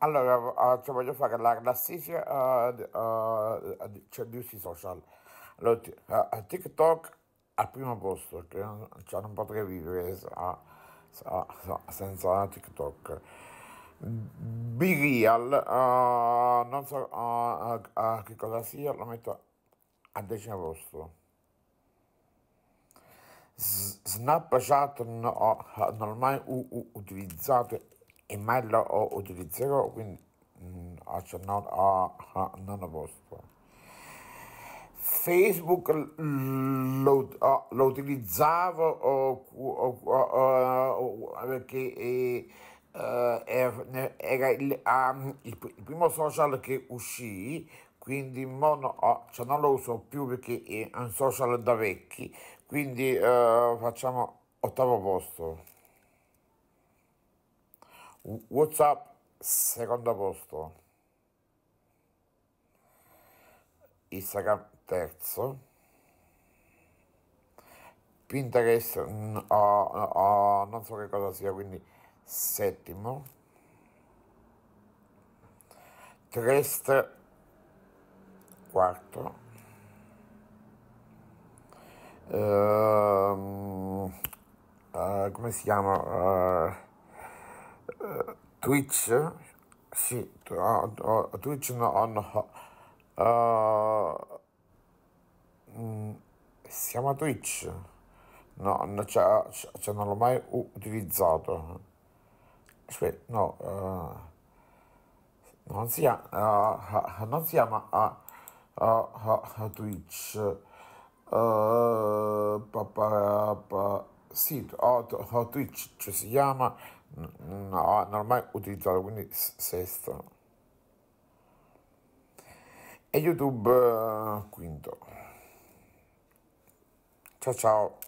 Allora, uh, voglio fare la classifica uh, cioè di usi social. Allora, TikTok al primo posto, che non, cioè non potrei vivere senza TikTok. Big Real, non so che cosa sia, lo metto al decimo posto. Snapchat no, non l'ho mai utilizzato e mai lo utilizzerò, quindi mm, also not uh, ah, none of us. Facebook lo, ah, lo utilizzavo uh, uh, perché eh, eh, er, era il, um, il, il, primo social che uscì, quindi mono, ah, cioè non lo uso più perché è un social da vecchi, quindi eh, facciamo ottavo posto. Whatsapp, secondo posto. Instagram, terzo. Pinterest, no, no, non so che cosa sia, quindi settimo. Trest, quarto. Uh, uh, come si chiama? Uh, Twitch, sì, ah, ah, Twitch no, ah, no. Uh, si chiama Twitch? No, no cioè, cioè, cioè non l'ho mai utilizzato. Aspetta, no, uh, non si chiama, uh, non si chiama uh, Twitch. Uh, pa, pa, pa, sì, Twitch, cioè si chiama... No, non ho mai utilizzato, quindi sesto. E YouTube eh, quinto. Ciao ciao.